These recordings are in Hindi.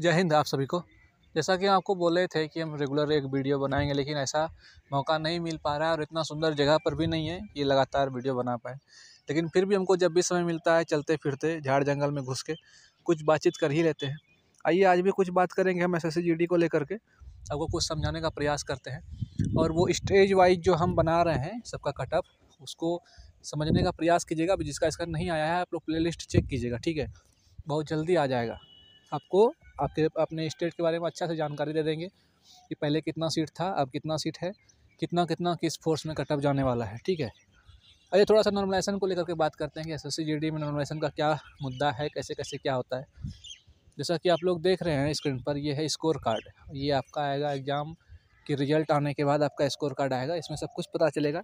जय हिंद आप सभी को जैसा कि हम आपको बोले थे कि हम रेगुलर एक वीडियो बनाएंगे लेकिन ऐसा मौका नहीं मिल पा रहा है और इतना सुंदर जगह पर भी नहीं है कि लगातार वीडियो बना पाए लेकिन फिर भी हमको जब भी समय मिलता है चलते फिरते झाड़ जंगल में घुस के कुछ बातचीत कर ही लेते हैं आइए आज भी कुछ बात करेंगे हम एस को लेकर के आपको कुछ समझाने का प्रयास करते हैं और वो स्टेज वाइज जो हम बना रहे हैं सबका कटअप उसको समझने का प्रयास कीजिएगा अभी जिसका इसका नहीं आया है आप लोग प्ले चेक कीजिएगा ठीक है बहुत जल्दी आ जाएगा आपको आपके अपने स्टेट के बारे में अच्छा से जानकारी दे देंगे कि पहले कितना सीट था अब कितना सीट है कितना कितना किस फोर्स में कटअप जाने वाला है ठीक है अरे थोड़ा सा नॉर्मलाइजेशन को लेकर के बात करते हैं कि एस एस में नॉर्मलाइजेशन का क्या मुद्दा है कैसे कैसे क्या होता है जैसा कि आप लोग देख रहे हैं स्क्रीन पर ये है स्कोर कार्ड ये आपका आएगा एग्ज़ाम कि रिजल्ट आने के बाद आपका स्कोर कार्ड आएगा इसमें सब कुछ पता चलेगा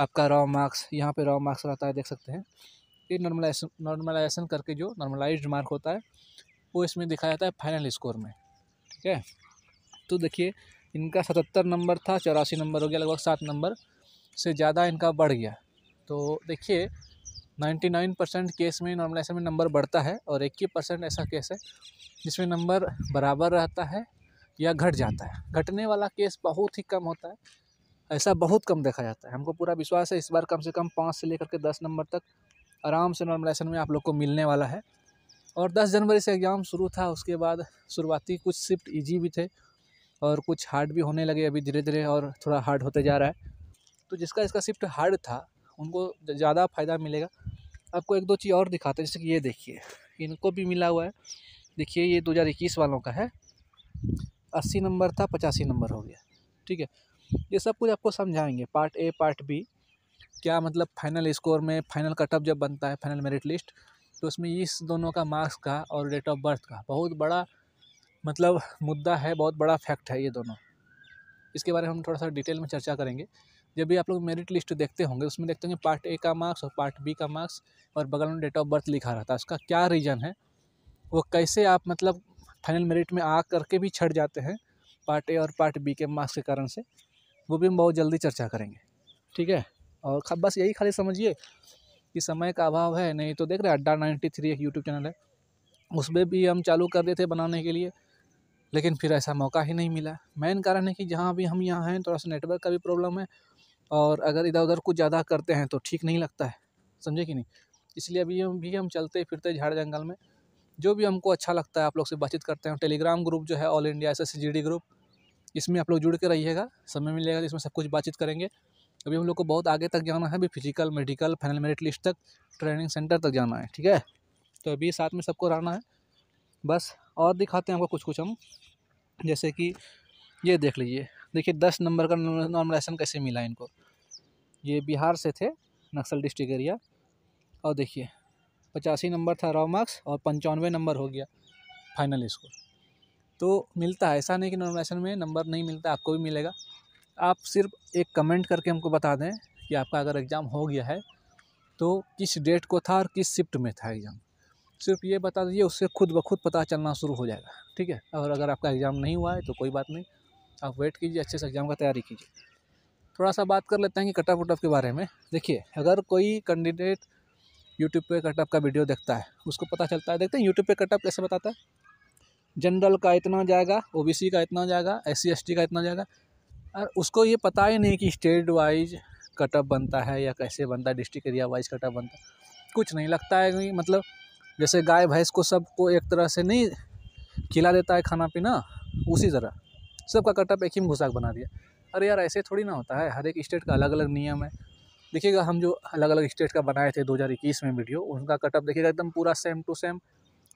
आपका रॉ मार्क्स यहाँ पे रॉ मार्क्स रहता है देख सकते हैं ये नॉर्मलाइजेशन नॉर्मलाइजेशन करके जो नॉर्मलाइज्ड मार्क होता है वो इसमें दिखाया जाता है फाइनल स्कोर में ठीक है तो देखिए इनका सतहत्तर नंबर था चौरासी नंबर हो गया लगभग सात नंबर से ज़्यादा इनका बढ़ गया तो देखिए 99 परसेंट केस में नॉर्मलाइजेशन में नंबर बढ़ता है और इक्कीस परसेंट ऐसा केस है जिसमें नंबर बराबर रहता है या घट जाता है घटने वाला केस बहुत ही कम होता है ऐसा बहुत कम देखा जाता है हमको पूरा विश्वास है इस बार कम से कम पाँच से लेकर के दस नंबर तक आराम से नॉर्मलाइजेशन में आप लोग को मिलने वाला है और 10 जनवरी से एग्ज़ाम शुरू था उसके बाद शुरुआती कुछ शिफ्ट ईजी भी थे और कुछ हार्ड भी होने लगे अभी धीरे धीरे और थोड़ा हार्ड होते जा रहा है तो जिसका इसका शिफ्ट हार्ड था उनको ज़्यादा फ़ायदा मिलेगा आपको एक दो चीज़ और दिखाते हैं जैसे कि ये देखिए इनको भी मिला हुआ है देखिए ये दो हज़ार इक्कीस वालों का है अस्सी नंबर था पचासी नंबर हो गया ठीक है ये सब कुछ आपको समझाएँगे पार्ट ए पार्ट बी क्या मतलब फाइनल स्कोर में फाइनल कटअप जब बनता है फाइनल मेरिट लिस्ट तो उसमें इस दोनों का मार्क्स का और डेट ऑफ बर्थ का बहुत बड़ा मतलब मुद्दा है बहुत बड़ा फैक्ट है ये दोनों इसके बारे में हम थोड़ा सा डिटेल में चर्चा करेंगे जब भी आप लोग मेरिट लिस्ट देखते होंगे उसमें देखते होंगे पार्ट ए का मार्क्स और पार्ट बी का मार्क्स और बगल में डेट ऑफ बर्थ लिखा रहता है उसका क्या रीज़न है वो कैसे आप मतलब फाइनल मेरिट में आ करके भी छट जाते हैं पार्ट ए और पार्ट बी के मार्क्स के कारण से वो भी हम बहुत जल्दी चर्चा करेंगे ठीक है और बस यही खाली समझिए कि समय का अभाव है नहीं तो देख रहे अड्डा नाइन्टी थ्री एक यूट्यूब चैनल है उसमें भी हम चालू कर रहे थे बनाने के लिए लेकिन फिर ऐसा मौका ही नहीं मिला मेन कारण है कि जहाँ भी हम यहाँ हैं थोड़ा सा नेटवर्क का भी प्रॉब्लम है और अगर इधर उधर कुछ ज़्यादा करते हैं तो ठीक नहीं लगता है समझे कि नहीं इसलिए अभी हम भी हम चलते फिरते झाड़ जंगल में जो भी हमको अच्छा लगता है आप लोग से बातचीत करते हैं टेलीग्राम ग्रुप जो है all India S S group इसमें आप लोग जुड़ के रहिएगा समय मिलेगा तो इसमें सब कुछ बातचीत करेंगे अभी हम लोग को बहुत आगे तक जाना है अभी physical medical final merit list तक ट्रेनिंग सेंटर तक जाना है ठीक है तो अभी साथ में सबको रहना है बस और दिखाते हैं आपको कुछ कुछ हम जैसे कि ये देख लीजिए देखिए दस नंबर का नॉर्मलाइजेशन कैसे मिला इनको ये बिहार से थे नक्सल डिस्ट्रिक्ट एरिया और देखिए पचासी नंबर था रॉ मार्क्स और पंचानवे नंबर हो गया फाइनल स्कोर तो मिलता है ऐसा नहीं कि नॉर्मलाइजेशन में नंबर नहीं मिलता आपको भी मिलेगा आप सिर्फ एक कमेंट करके हमको बता दें कि आपका अगर एग्ज़ाम हो गया है तो किस डेट को था और किस शिफ्ट में था एग्ज़ाम सिर्फ ये बता दीजिए उससे खुद ब खुद पता चलना शुरू हो जाएगा ठीक है और अगर आपका एग्ज़ाम नहीं हुआ है तो कोई बात नहीं आप वेट कीजिए अच्छे से एग्ज़ाम का तैयारी कीजिए थोड़ा सा बात कर लेते हैं कि कट ऑफ के बारे में देखिए अगर कोई कैंडिडेट यूट्यूब पर कट ऑफ का वीडियो देखता है उसको पता चलता है देखते हैं यूट्यूब पर कट ऑफ कैसे बताता है जनरल का इतना जाएगा ओ का इतना जाएगा एस सी का इतना जाएगा और उसको ये पता ही नहीं कि स्टेट वाइज कटअप बनता है या कैसे बनता है डिस्ट्रिक्ट एरिया वाइज कटअप बनता है कुछ नहीं लगता है कि मतलब जैसे गाय भैंस को सबको एक तरह से नहीं खिला देता है खाना पीना उसी तरह सबका कटअप एक ही घुसाक बना दिया अरे यार ऐसे थोड़ी ना होता है हर एक स्टेट का अलग अलग नियम है देखिएगा हम जो अलग अलग स्टेट का बनाए थे 2021 में वीडियो उनका कटअप देखिएगा एकदम पूरा सेम टू सेम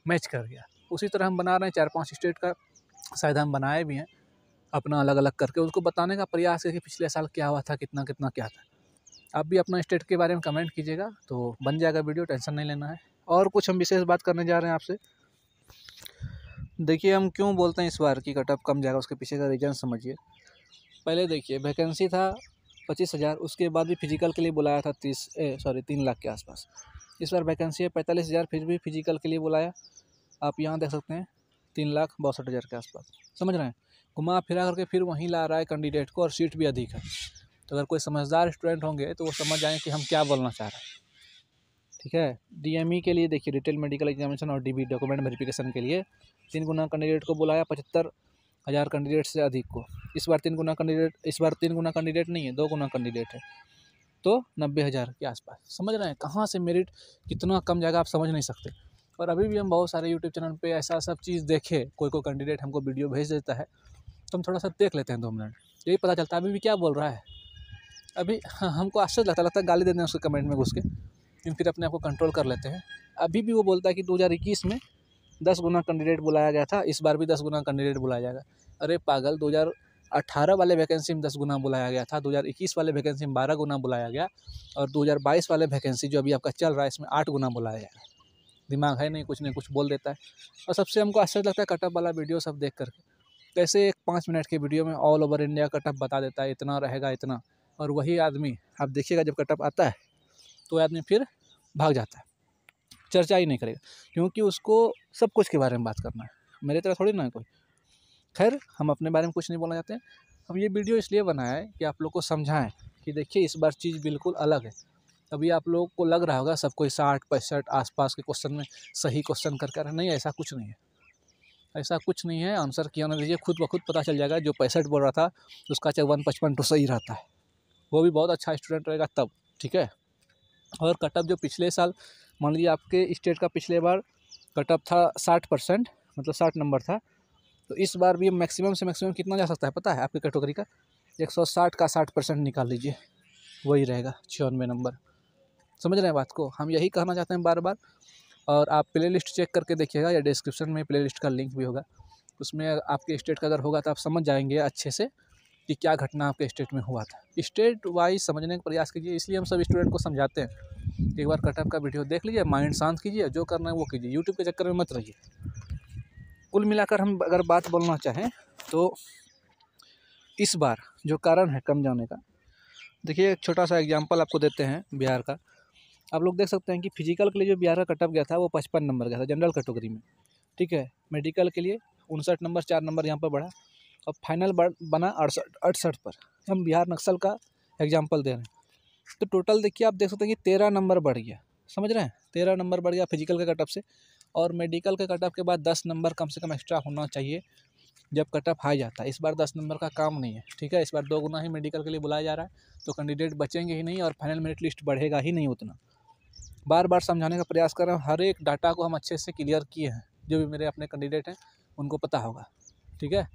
मैच कर गया उसी तरह हम बना रहे हैं चार पांच स्टेट का शायद हम बनाए भी हैं अपना अलग अलग करके उसको बताने का प्रयास है कि पिछले साल क्या हुआ था कितना कितना क्या था आप भी अपना स्टेट के बारे में कमेंट कीजिएगा तो बन जाएगा वीडियो टेंशन नहीं लेना है और कुछ हम विशेष बात करने जा रहे हैं आपसे देखिए हम क्यों बोलते हैं इस बार कि कटअप कम जाएगा उसके पीछे का रीज़न समझिए पहले देखिए वैकेंसी था पच्चीस हज़ार उसके बाद भी फिजिकल के लिए बुलाया था तीस सॉरी तीन लाख के आसपास इस बार वैकेंसी है पैंतालीस हज़ार फिर भी फिजिकल के लिए बुलाया आप यहाँ देख सकते हैं तीन लाख बासठ हज़ार के आसपास समझ रहे हैं घुमा फिरा करके फिर वहीं ला रहा है कैंडिडेट को और सीट भी अधिक है तो अगर कोई समझदार स्टूडेंट होंगे तो वो समझ जाएँ कि हम क्या बोलना चाह रहे हैं ठीक है डी e के लिए देखिए रिटेल मेडिकल एग्जामिनेशन और डी डॉक्यूमेंट वेरीफिकेशन के लिए तीन गुना कैंडिडेट को बुलाया पचहत्तर हज़ार कैंडिडेट से अधिक को इस बार तीन गुना कैंडिडेट इस बार तीन गुना कैंडिडेट नहीं है दो गुना कैंडिडेट है तो नब्बे हज़ार के आसपास समझ रहे हैं कहाँ से मेरिट कितना कम जाएगा आप समझ नहीं सकते और अभी भी हम बहुत सारे यूट्यूब चैनल पे ऐसा सब चीज़ देखे कोई कोई कैंडिडेट हमको वीडियो भेज देता है तो हम थोड़ा सा देख लेते हैं दो मिनट तो यही पता चलता है अभी भी क्या बोल रहा है अभी हाँ, हमको आश्चर्य लगता लगता है गाली देते हैं उसके कमेंट में घुस के लेकिन फिर अपने आप को कंट्रोल कर लेते हैं अभी भी वो बोलता है कि दो में दस गुना कैंडिडेट बुलाया गया था इस बार भी दस गुना कैंडिडेट बुलाया जाएगा अरे पागल दो 2018 वाले वैकेंसी में दस गुना बुलाया गया था 2021 वाले वैकेंसी में बारह गुना बुलाया गया और 2022 वाले वैकेंसी जो अभी आपका चल रहा है इसमें आठ गुना बुलाया जाएगा दिमाग है नहीं कुछ नहीं कुछ बोल देता है और सबसे हमको आश्चर्य लगता है कटअप वाला वीडियो सब देख करके कैसे एक पाँच मिनट के वीडियो में ऑल ओवर इंडिया का टप बता देता है इतना रहेगा इतना और वही आदमी आप देखिएगा जब कटअप आता है तो आदमी फिर भाग जाता है चर्चा ही नहीं करेगा क्योंकि उसको सब कुछ के बारे में बात करना है मेरे तरह थोड़ी ना कोई खैर हम अपने बारे में कुछ नहीं बोलना चाहते हम ये वीडियो इसलिए बनाया है कि आप लोग को समझाएं कि देखिए इस बार चीज़ बिल्कुल अलग है अभी आप लोग को लग रहा होगा सबको साठ पैंसठ आसपास के क्वेश्चन में सही क्वेश्चन कर कर नहीं ऐसा कुछ नहीं है ऐसा कुछ नहीं है आंसर किया ना दीजिए खुद ब खुद पता चल जाएगा जो पैंसठ बोल रहा था उसका चौवन पचपन टू तो सही रहता है वो भी बहुत अच्छा स्टूडेंट रहेगा तब ठीक है और कटअप जो पिछले साल मान लीजिए आपके स्टेट का पिछले बार कटअप था साठ परसेंट मतलब साठ नंबर था तो इस बार भी मैक्सिमम से मैक्सिमम कितना जा सकता है पता है आपकी कैटेगरी का एक सौ साठ का साठ परसेंट निकाल लीजिए वही रहेगा छियानवे नंबर समझ रहे हैं बात को हम यही कहना चाहते हैं बार बार और आप प्ले लिस्ट चेक करके देखिएगा या डिस्क्रिप्शन में प्ले लिस्ट का लिंक भी होगा उसमें आपके स्टेट का अगर होगा तो आप समझ जाएंगे अच्छे से कि क्या घटना आपके स्टेट में हुआ था स्टेट वाइज समझने का प्रयास कीजिए इसलिए हम सब स्टूडेंट को समझाते हैं एक बार कटअप का वीडियो देख लीजिए माइंड शांत कीजिए जो करना है वो कीजिए यूट्यूब के चक्कर में मत रहिए कुल मिलाकर हम अगर बात बोलना चाहें तो इस बार जो कारण है कम जाने का देखिए एक छोटा सा एग्जाम्पल आपको देते हैं बिहार का आप लोग देख सकते हैं कि फिजिकल के लिए जो बिहार का कटअप गया था वो पचपन नंबर गया था जनरल कैटेगरी में ठीक है मेडिकल के लिए उनसठ नंबर चार नंबर यहाँ पर बढ़ा और फाइनल बना अड़सठ अड़सठ पर हम बिहार नक्सल का एग्जाम्पल दे रहे हैं तो टोटल देखिए आप देख सकते हैं कि तेरह नंबर बढ़ गया समझ रहे हैं तेरह नंबर बढ़ गया फिजिकल के कटअप से और मेडिकल के कटअप के बाद दस नंबर कम से कम एक्स्ट्रा होना चाहिए जब कटअप हाई जाता है इस बार दस नंबर का काम नहीं है ठीक है इस बार दो गुना ही मेडिकल के लिए बुलाया जा रहा है तो कैंडिडेट बचेंगे ही नहीं और फाइनल मेरिट लिस्ट बढ़ेगा ही नहीं उतना बार बार समझाने का प्रयास कर रहा हूँ हर एक डाटा को हम अच्छे से क्लियर किए हैं जो भी मेरे अपने कैंडिडेट हैं उनको पता होगा ठीक है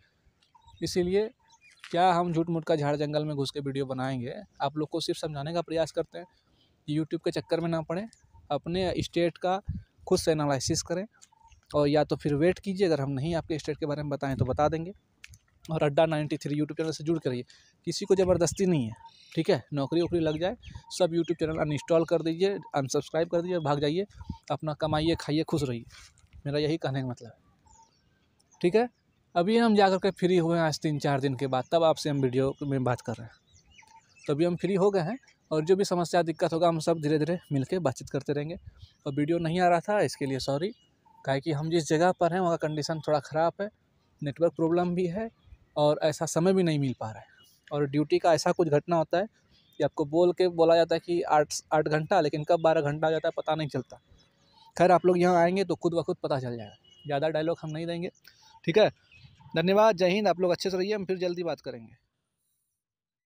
इसीलिए क्या हम झूठ मूठ का झाड़ जंगल में घुस के वीडियो बनाएंगे आप लोग को सिर्फ समझाने का प्रयास करते हैं यूट्यूब के चक्कर में ना पड़ें अपने स्टेट का खुद से एनालिसिस करें और या तो फिर वेट कीजिए अगर हम नहीं आपके स्टेट के बारे में बताएं तो बता देंगे और अड्डा नाइन्टी थ्री यूट्यूब चैनल से जुड़ कर रहिए किसी को ज़बरदस्ती नहीं है ठीक है नौकरी वोकरी लग जाए सब यूट्यूब चैनल अनइंस्टॉल कर दीजिए अनसब्सक्राइब कर दीजिए भाग जाइए अपना कमाइए खाइए खुश रहिए मेरा यही कहने का मतलब है ठीक है अभी हम जा कर के फ्री हुए हैं आज तीन चार दिन के बाद तब आपसे हम वीडियो में बात कर रहे हैं तो अभी हम फ्री हो गए हैं और जो भी समस्या दिक्कत होगा हम सब धीरे धीरे मिल के बातचीत करते रहेंगे और वीडियो नहीं आ रहा था इसके लिए सॉरी काहे कि हम जिस जगह पर हैं वहाँ कंडीशन थोड़ा ख़राब है नेटवर्क प्रॉब्लम भी है और ऐसा समय भी नहीं मिल पा रहा है और ड्यूटी का ऐसा कुछ घटना होता है कि आपको बोल के बोला जाता है कि आठ आठ घंटा लेकिन कब बारह घंटा आ जाता है पता नहीं चलता खैर आप लोग यहाँ आएंगे तो खुद ब खुद पता चल जाएगा ज़्यादा डायलॉग हम नहीं देंगे ठीक है धन्यवाद जय हिंद आप लोग अच्छे से रहिए हम फिर जल्दी बात करेंगे